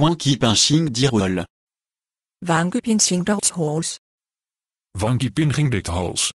Wang Pinching die Van Wanky Pinching dat Hals. Wanky Pinching dit Holes.